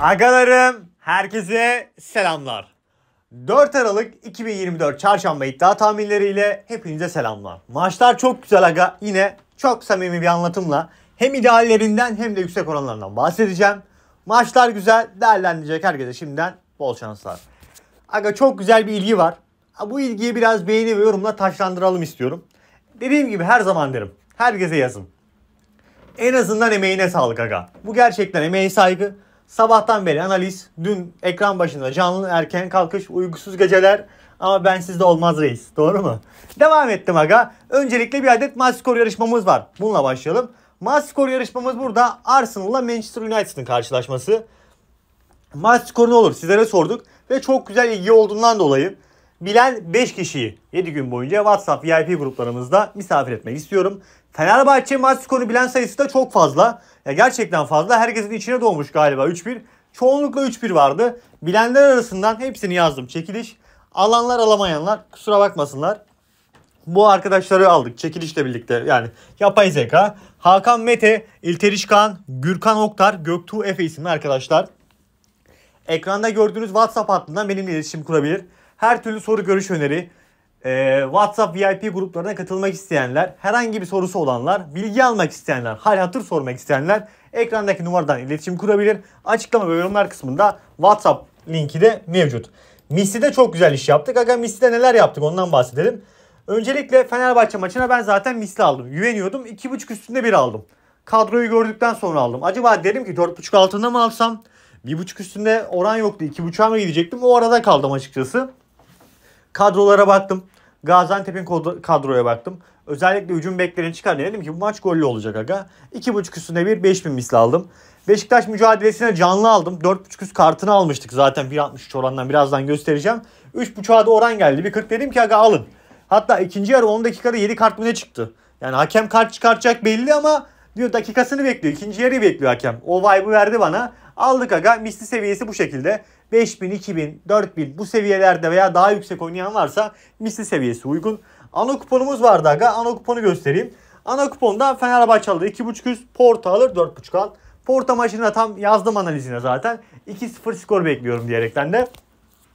Agalarım, herkese selamlar. 4 Aralık 2024 Çarşamba iddia tahminleriyle hepinize selamlar. Maçlar çok güzel aga. Yine çok samimi bir anlatımla hem ideallerinden hem de yüksek oranlarından bahsedeceğim. Maçlar güzel, değerlendirecek herkese şimdiden bol şanslar. Aga çok güzel bir ilgi var. Bu ilgiyi biraz beğeni ve yorumla taşlandıralım istiyorum. Dediğim gibi her zaman derim. Herkese yazın. En azından emeğine sağlık aga. Bu gerçekten emeğe saygı. Sabahtan beri analiz, dün ekran başında canlı erken kalkış, uykusuz geceler ama ben sizde olmaz reis. Doğru mu? Devam ettim aga. Öncelikle bir adet maç skor yarışmamız var. Bununla başlayalım. Maç skor yarışmamız burada Arsenal'la Manchester United'ın karşılaşması. Maç skoru ne olur sizlere sorduk ve çok güzel ilgi olduğundan dolayı bilen 5 kişiyi 7 gün boyunca WhatsApp VIP gruplarımızda misafir etmek istiyorum. Fenerbahçe maç skoru bilen sayısı da çok fazla. Ya gerçekten fazla. Herkesin içine doğmuş galiba 3-1. Çoğunlukla 3-1 vardı. Bilenler arasından hepsini yazdım. Çekiliş. Alanlar alamayanlar kusura bakmasınlar. Bu arkadaşları aldık çekilişle birlikte yani yapay zeka. Hakan Mete, İlteriş Kaan, Gürkan Oktar, Göktuğ Efe isimli arkadaşlar. Ekranda gördüğünüz WhatsApp hattından benimle iletişim kurabilir. Her türlü soru görüş öneri, e, WhatsApp VIP gruplarına katılmak isteyenler, herhangi bir sorusu olanlar, bilgi almak isteyenler, hal hatır sormak isteyenler ekrandaki numaradan iletişim kurabilir. Açıklama ve yorumlar kısmında WhatsApp linki de mevcut. Misli'de çok güzel iş yaptık. Aga Misli'de neler yaptık ondan bahsedelim. Öncelikle Fenerbahçe maçına ben zaten misli aldım. Güveniyordum. 2.5 üstünde bir aldım. Kadroyu gördükten sonra aldım. Acaba dedim ki 4.5 altında mı alsam? 1.5 üstünde oran yoktu. 2.5'a mı gidecektim? O arada kaldım açıkçası. Kadrolara baktım. Gaziantep'in kadroya baktım. Özellikle hücum beklerini çıkarınca dedim ki bu maç gollü olacak aga. 2.5 üstüne bir 5000 misli aldım. Beşiktaş mücadelesine canlı aldım. 4.5 üst kartını almıştık zaten 1.63 orandan birazdan göstereceğim. 3.5'a da oran geldi. Bir 40 dedim ki aga alın. Hatta ikinci yarı 10 dakikada 7 kart mı ne çıktı? Yani hakem kart çıkartacak belli ama Diyor dakikasını bekliyor. ikinci yarıyı bekliyor hakem. O vibe'ı verdi bana. Aldık aga. Misli seviyesi bu şekilde. 5000, 2000, 4000 bu seviyelerde veya daha yüksek oynayan varsa misli seviyesi uygun. Ana kuponumuz vardı aga. Ana kuponu göstereyim. Ana kuponda Fenerbahçe alır 2.5 üst. Porto alır 4.5 al. Porto maçında tam yazdım analizine zaten. 2-0 skor bekliyorum diyerekten de.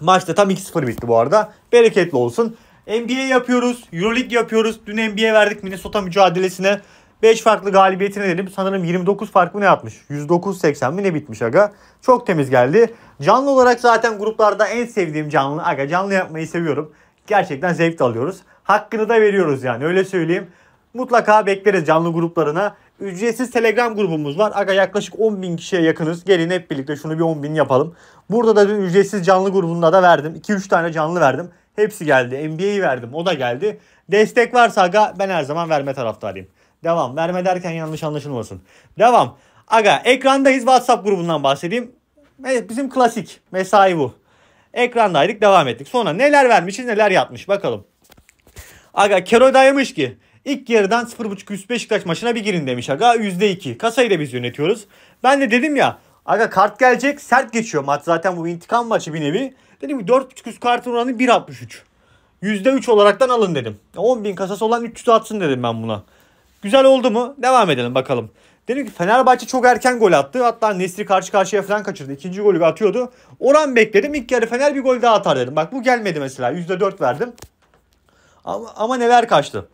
Maçta tam 2-0 bitti bu arada. Bereketli olsun. NBA yapıyoruz. Euroleague yapıyoruz. Dün NBA verdik Minnesota mücadelesine. 5 farklı galibiyetine dedim sanırım 29 fark ne atmış? 109-80 mi ne bitmiş aga? Çok temiz geldi. Canlı olarak zaten gruplarda en sevdiğim canlı. Aga canlı yapmayı seviyorum. Gerçekten zevk alıyoruz. Hakkını da veriyoruz yani öyle söyleyeyim. Mutlaka bekleriz canlı gruplarına. Ücretsiz Telegram grubumuz var. Aga yaklaşık 10.000 kişiye yakınız. Gelin hep birlikte şunu bir 10.000 yapalım. Burada da bir ücretsiz canlı grubunda da verdim. 2-3 tane canlı verdim. Hepsi geldi. NBA'yi verdim. O da geldi. Destek varsa aga ben her zaman verme taraftarıyım. Devam. Verme derken yanlış anlaşılmasın. Devam. Aga ekrandayız WhatsApp grubundan bahsedeyim. Bizim klasik mesai bu. Ekrandaydık devam ettik. Sonra neler vermişiz neler yatmış bakalım. Aga Kero dayamış ki ilk yarıdan 0.5 üst Beşiktaş maçına bir girin demiş aga. %2. Kasayı da biz yönetiyoruz. Ben de dedim ya aga kart gelecek sert geçiyor maç zaten bu intikam maçı bir nevi. Dedim ki 4.5 üst kartın oranı 1.63. %3 olaraktan alın dedim. 10.000 kasası olan 300 atsın dedim ben buna. Güzel oldu mu? Devam edelim bakalım. Dedim ki Fenerbahçe çok erken gol attı. Hatta Nesri karşı karşıya falan kaçırdı. İkinci golü atıyordu. Oran bekledim. İlk yarı Fener bir gol daha atar dedim. Bak bu gelmedi mesela. %4 verdim. Ama, ama neler kaçtı.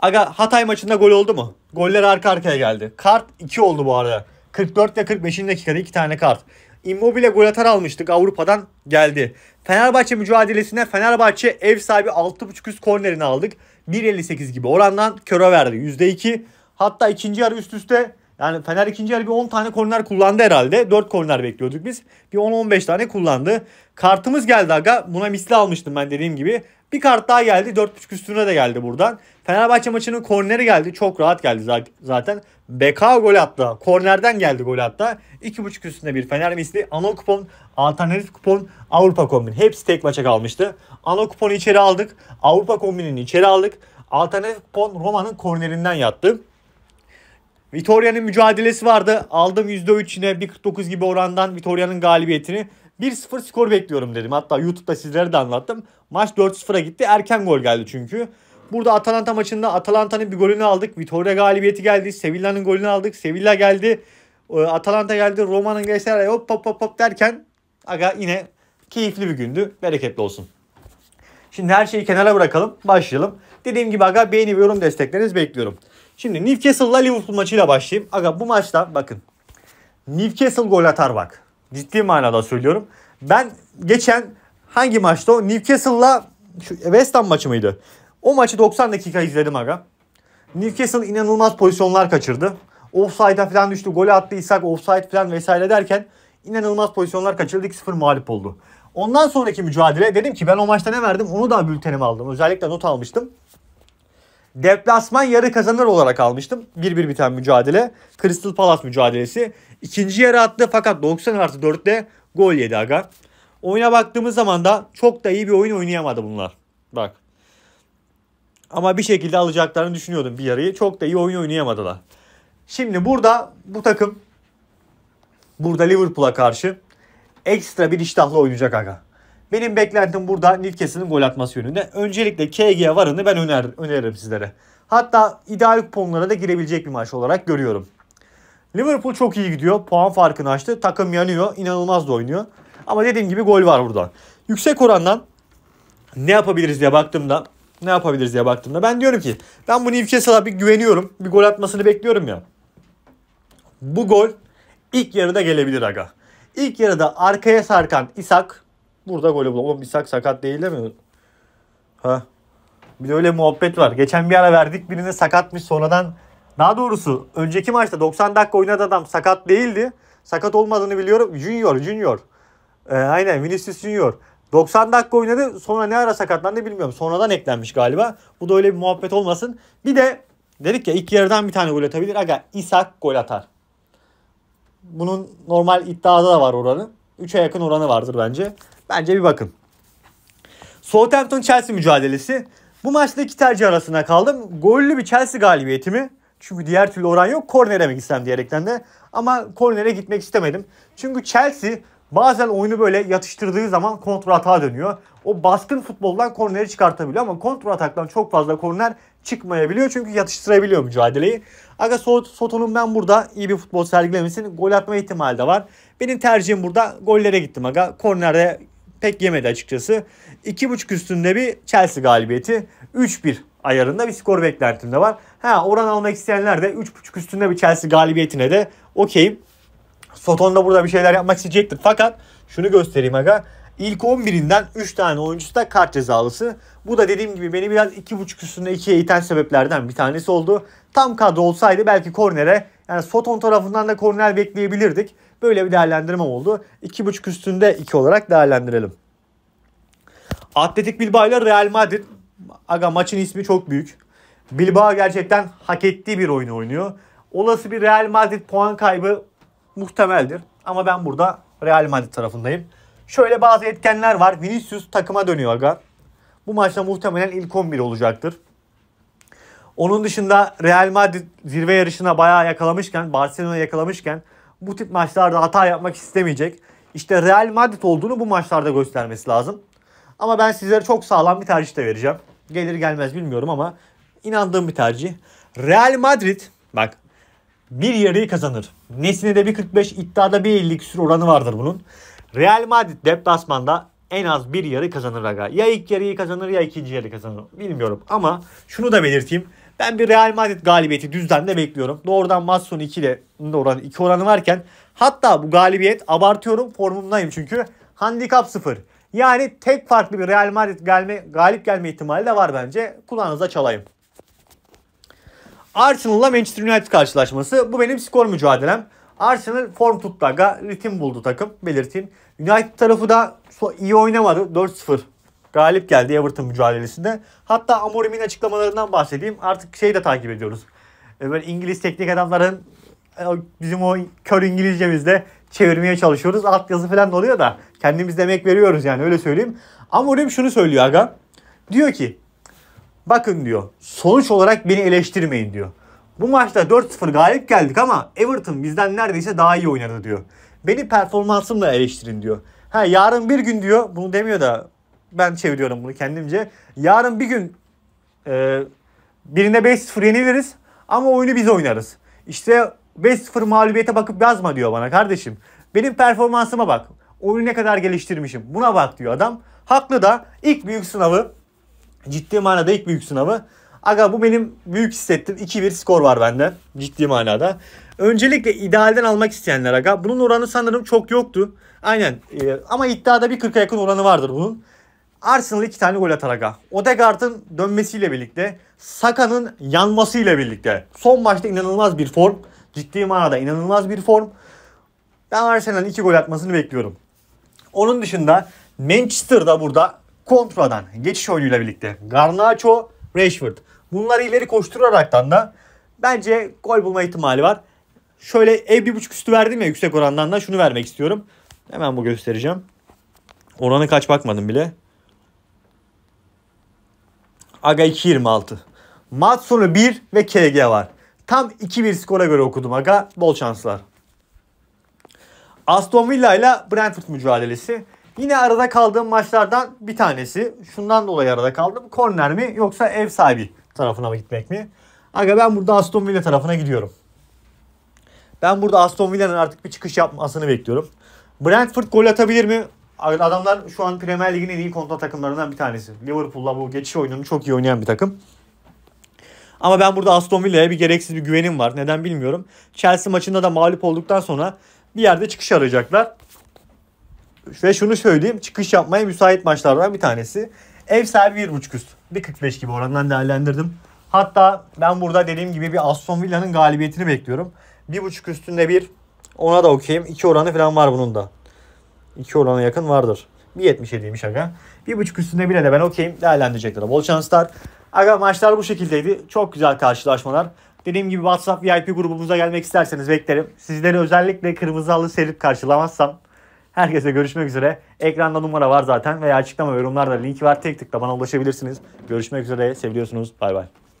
Aga Hatay maçında gol oldu mu? Goller arka arkaya geldi. Kart 2 oldu bu arada. 44 ve 45. dakikada 2 tane kart. Immobile gol atar almıştık Avrupa'dan geldi. Fenerbahçe mücadelesinde Fenerbahçe ev sahibi 6.5 üst kornerini aldık. 1.58 gibi orandan köre verdi. %2. Hatta ikinci yarı üst üste yani Fener ikinci yarı bir 10 tane korner kullandı herhalde. 4 korner bekliyorduk biz. Bir 10-15 tane kullandı. Kartımız geldi aga. Buna misli almıştım ben dediğim gibi. Bir kart daha geldi. 4.5 üstüne de geldi buradan. Fenerbahçe maçının korneri geldi. Çok rahat geldi zaten. BK gol attı. Kornerden geldi gol attı. 2.5 üstünde bir Fener misli. Ana kupon, alternatif kupon, Avrupa kombini. Hepsi tek maça kalmıştı. Ana kuponu içeri aldık. Avrupa kombinini içeri aldık. Alternatif kupon Roma'nın kornerinden yattı. Vitoria'nın mücadelesi vardı. Aldım %3 yine 1.49 gibi orandan Vitoria'nın galibiyetini. 1-0 skor bekliyorum dedim. Hatta YouTube'da sizlere de anlattım. Maç 4-0'a gitti. Erken gol geldi çünkü. Burada Atalanta maçında Atalanta'nın bir golünü aldık. Vitoria galibiyeti geldi. Sevilla'nın golünü aldık. Sevilla geldi. Ee, Atalanta geldi. Roma'nın Galatasaray hop hop hop hop derken aga yine keyifli bir gündü. Bereketli olsun. Şimdi her şeyi kenara bırakalım. Başlayalım. Dediğim gibi aga beğeni ve yorum desteklerinizi bekliyorum. Şimdi Newcastle'la Liverpool maçıyla başlayayım. Aga bu maçta bakın. Newcastle gol atar bak. Ciddi manada söylüyorum. Ben geçen hangi maçta o? Newcastle'la şu West Ham maçı mıydı? O maçı 90 dakika izledim aga. Newcastle inanılmaz pozisyonlar kaçırdı. Offside'a falan düştü. Golü attıysak offside falan vesaire derken inanılmaz pozisyonlar kaçırdı. 2-0 mağlup oldu. Ondan sonraki mücadele dedim ki ben o maçta ne verdim onu da bültenime aldım. Özellikle not almıştım. Deplasman yarı kazanır olarak almıştım. 1-1 biten mücadele. Crystal Palace mücadelesi. İkinci yarı attı fakat 90 artı 4'te gol yedi aga. Oyuna baktığımız zaman da çok da iyi bir oyun oynayamadı bunlar. Bak ama bir şekilde alacaklarını düşünüyordum bir yarıyı. Çok da iyi oyun oynayamadılar. Şimdi burada bu takım burada Liverpool'a karşı ekstra bir iştahla oynayacak aga. Benim beklentim burada Nilkes'in gol atması yönünde. Öncelikle KG varını ben öner, öneririm sizlere. Hatta ideal puanlara da girebilecek bir maç olarak görüyorum. Liverpool çok iyi gidiyor. Puan farkını açtı. Takım yanıyor. inanılmaz da oynuyor. Ama dediğim gibi gol var burada. Yüksek orandan ne yapabiliriz diye baktığımda ne yapabiliriz diye baktığımda ben diyorum ki ben bu Newcastle'a bir güveniyorum. Bir gol atmasını bekliyorum ya. Bu gol ilk yarıda gelebilir aga. İlk yarıda arkaya sarkan İshak burada golü bulur. Oğlum İshak sakat değil değil mi? Ha. Bir de öyle muhabbet var. Geçen bir ara verdik birine sakatmış sonradan. Daha doğrusu önceki maçta 90 dakika oynadı adam sakat değildi. Sakat olmadığını biliyorum. Junior, Junior. Ee, aynen Vinicius Junior. 90 dakika oynadı sonra ne ara sakatlandı bilmiyorum. Sonradan eklenmiş galiba. Bu da öyle bir muhabbet olmasın. Bir de dedik ya ilk yarıdan bir tane gol atabilir. Aga İshak gol atar. Bunun normal iddiada da var oranı. 3'e yakın oranı vardır bence. Bence bir bakın. Southampton Chelsea mücadelesi. Bu maçta iki tercih arasına kaldım. Gollü bir Chelsea galibiyeti mi? Çünkü diğer türlü oran yok. Kornere mi gitsem diyerekten de. Ama kornere gitmek istemedim. Çünkü Chelsea Bazen oyunu böyle yatıştırdığı zaman kontra atağa dönüyor. O baskın futboldan korneri çıkartabiliyor ama kontrol ataktan çok fazla korner çıkmayabiliyor. Çünkü yatıştırabiliyor mücadeleyi. Aga Soto'nun ben burada iyi bir futbol sergilemesinin gol atma ihtimali de var. Benim tercihim burada gollere gittim aga. Kornerde pek yemedi açıkçası. 2.5 üstünde bir Chelsea galibiyeti. 3-1 ayarında bir skor beklentimde var. Ha oran almak isteyenler de 3.5 üstünde bir Chelsea galibiyetine de okeyim. Soton da burada bir şeyler yapmak isteyecektir. Fakat şunu göstereyim aga. İlk 11'inden 3 tane oyuncusu da kart cezalısı. Bu da dediğim gibi beni biraz 2.5 üstünde 2'ye iten sebeplerden bir tanesi oldu. Tam kadro olsaydı belki kornere yani Soton tarafından da korner bekleyebilirdik. Böyle bir değerlendirme oldu. 2.5 üstünde 2 olarak değerlendirelim. Atletik Bilbao ile Real Madrid. Aga maçın ismi çok büyük. Bilbao gerçekten hak ettiği bir oyunu oynuyor. Olası bir Real Madrid puan kaybı muhtemeldir. Ama ben burada Real Madrid tarafındayım. Şöyle bazı etkenler var. Vinicius takıma dönüyor aga. Bu maçta muhtemelen ilk 11 olacaktır. Onun dışında Real Madrid zirve yarışına bayağı yakalamışken, Barcelona yakalamışken bu tip maçlarda hata yapmak istemeyecek. İşte Real Madrid olduğunu bu maçlarda göstermesi lazım. Ama ben sizlere çok sağlam bir tercih de vereceğim. Gelir gelmez bilmiyorum ama inandığım bir tercih. Real Madrid bak bir yarıyı kazanır. Nesine de 1.45 iddiada 1.50 küsur oranı vardır bunun. Real Madrid deplasmanda en az bir yarı kazanır aga. Ya ilk yarıyı kazanır ya ikinci yarı kazanır. Bilmiyorum ama şunu da belirteyim. Ben bir Real Madrid galibiyeti düzden de bekliyorum. Doğrudan maç sonu 2 ile oran 2 oranı varken hatta bu galibiyet abartıyorum formumdayım çünkü handikap 0. Yani tek farklı bir Real Madrid gelme, galip gelme ihtimali de var bence. Kulağınıza çalayım. Arsenal'la Manchester United karşılaşması. Bu benim skor mücadelem. Arsenal form tuttu aga. Ritim buldu takım. Belirteyim. United tarafı da iyi oynamadı. 4-0 galip geldi Everton mücadelesinde. Hatta Amorim'in açıklamalarından bahsedeyim. Artık şeyi de takip ediyoruz. E, böyle İngiliz teknik adamların e, bizim o kör İngilizcemizde çevirmeye çalışıyoruz. Alt yazı falan da oluyor da kendimiz demek veriyoruz yani öyle söyleyeyim. Amorim şunu söylüyor aga. Diyor ki bakın diyor sonuç olarak beni eleştirmeyin diyor. Bu maçta 4-0 galip geldik ama Everton bizden neredeyse daha iyi oynadı diyor. Beni performansımla eleştirin diyor. Ha yarın bir gün diyor bunu demiyor da ben çeviriyorum bunu kendimce. Yarın bir gün e, birine 5-0 yeniliriz ama oyunu biz oynarız. İşte 5-0 mağlubiyete bakıp yazma diyor bana kardeşim. Benim performansıma bak. Oyunu ne kadar geliştirmişim. Buna bak diyor adam. Haklı da ilk büyük sınavı Ciddi manada ilk büyük sınavı. Aga bu benim büyük hissettim. 2-1 skor var bende. Ciddi manada. Öncelikle idealden almak isteyenler aga. Bunun oranı sanırım çok yoktu. Aynen. Ee, ama iddiada bir 40'a yakın oranı vardır bunun. Arsenal 2 tane gol atar aga. Odegaard'ın dönmesiyle birlikte, Saka'nın yanmasıyla birlikte. Son maçta inanılmaz bir form. Ciddi manada inanılmaz bir form. Ben Arsenal'ın 2 gol atmasını bekliyorum. Onun dışında Manchester'da burada kontradan geçiş oyunuyla birlikte Garnacho, Rashford. Bunları ileri koşturaraktan da bence gol bulma ihtimali var. Şöyle ev bir buçuk üstü verdim ya yüksek orandan da şunu vermek istiyorum. Hemen bu göstereceğim. Oranı kaç bakmadım bile. Aga 2.26. Maç sonu 1 ve KG var. Tam 2-1 skora göre okudum aga. Bol şanslar. Aston Villa ile Brentford mücadelesi. Yine arada kaldığım maçlardan bir tanesi. Şundan dolayı arada kaldım. Korner mi yoksa ev sahibi tarafına mı gitmek mi? Aga ben burada Aston Villa tarafına gidiyorum. Ben burada Aston Villa'nın artık bir çıkış yapmasını bekliyorum. Brentford gol atabilir mi? Adamlar şu an Premier Lig'in en iyi kontra takımlarından bir tanesi. Liverpool'la bu geçiş oyununu çok iyi oynayan bir takım. Ama ben burada Aston Villa'ya bir gereksiz bir güvenim var. Neden bilmiyorum. Chelsea maçında da mağlup olduktan sonra bir yerde çıkış arayacaklar ve şunu söyleyeyim çıkış yapmaya müsait maçlardan bir tanesi. Ev servi 1.5 üst. 1.45 gibi orandan değerlendirdim. Hatta ben burada dediğim gibi bir Aston Villa'nın galibiyetini bekliyorum. 1.5 üstünde bir ona da okuyayım. 2 oranı falan var bunun da. 2 orana yakın vardır. 1.77'ymiş aga. 1.5 üstünde bile de ben okeyim. Değerlendirecekler. Bol şanslar. Aga maçlar bu şekildeydi. Çok güzel karşılaşmalar. Dediğim gibi WhatsApp VIP grubumuza gelmek isterseniz beklerim. Sizleri özellikle kırmızı halı serip karşılamazsam Herkese görüşmek üzere. Ekranda numara var zaten veya açıklama yorumlarda link var. Tek tıkla bana ulaşabilirsiniz. Görüşmek üzere. Seviyorsunuz. Bay bay.